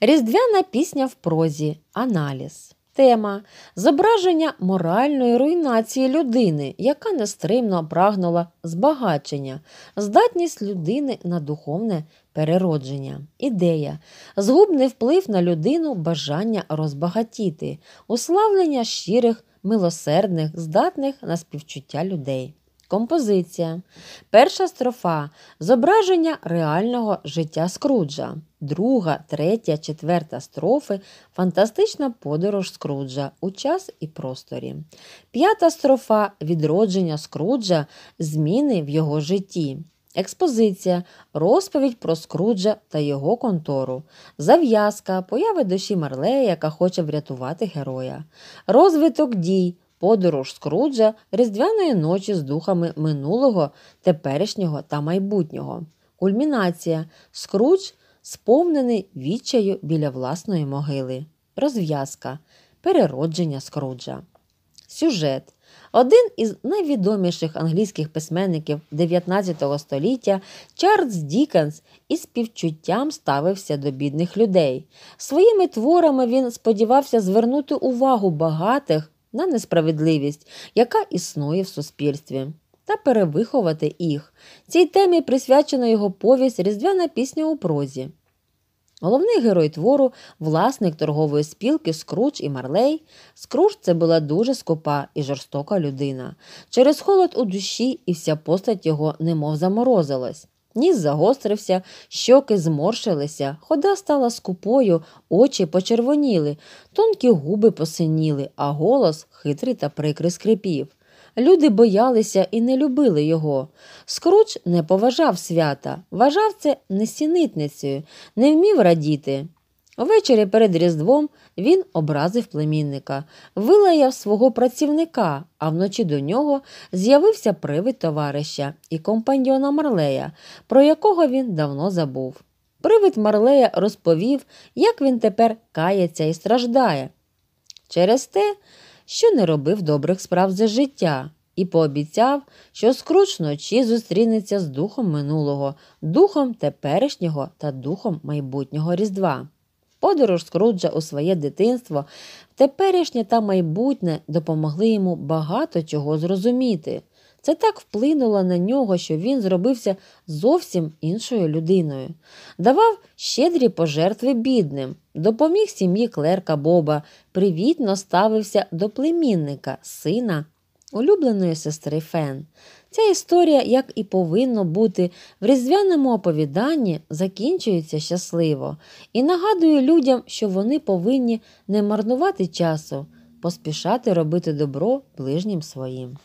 Різдвяна пісня в прозі, аналіз. Тема зображення моральної руйнації людини, яка нестримно прагнула збагачення, здатність людини на духовне переродження. Ідея згубний вплив на людину бажання розбагатіти, уславлення щирих, милосердних, здатних на співчуття людей. Композиція. Перша строфа зображення реального життя Скруджа. Друга, третя, четверта строфи фантастична подорож Скруджа у час і просторі. П'ята строфа відродження Скруджа, зміни в його житті. Експозиція, розповідь про Скруджа та його контору, зав'язка, появи душі Марлея, яка хоче врятувати героя, розвиток дій. Подорож Скруджа різдвяної ночі з духами минулого, теперішнього та майбутнього. Кульмінація. Скрудж сповнений відчаю біля власної могили. Розв'язка. Переродження Скруджа. Сюжет. Один із найвідоміших англійських письменників 19 століття Чарльз Дікенс із співчуттям ставився до бідних людей. Своїми творами він сподівався звернути увагу багатих на несправедливість, яка існує в суспільстві, та перевиховати їх. Цій темі присвячена його повість Різдвяна пісня у прозі. Головний герой твору власник торгової спілки Скруч і Марлей. Скруч це була дуже скупа і жорстока людина. Через холод у душі і вся постать його немов заморозилась. Ніс загострився, щоки зморшилися, хода стала скупою, очі почервоніли, тонкі губи посиніли, а голос хитрий та прикрий скрипів. Люди боялися і не любили його. Скруч не поважав свята, вважав це несінитницею, не вмів радіти. Ввечері перед Різдвом він образив племінника, вилаяв свого працівника, а вночі до нього з'явився привид товариша і компаньйона Марлея, про якого він давно забув. Привид Марлея розповів, як він тепер кається і страждає через те, що не робив добрих справ за життя, і пообіцяв, що скруч ночі зустрінеться з духом минулого, духом теперішнього та духом майбутнього Різдва. Подорож Скруджа у своє дитинство, теперішнє та майбутнє допомогли йому багато чого зрозуміти. Це так вплинуло на нього, що він зробився зовсім іншою людиною, давав щедрі пожертви бідним, допоміг сім'ї клерка Боба, привітно ставився до племінника, сина улюбленої сестри Фен. Ця історія, як і повинно бути в різдвяному оповіданні, закінчується щасливо і нагадує людям, що вони повинні не марнувати часу, поспішати робити добро ближнім своїм.